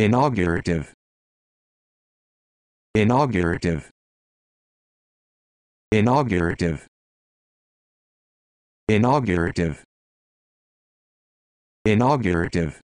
inaugurative inaugurative inaugurative inaugurative inaugurative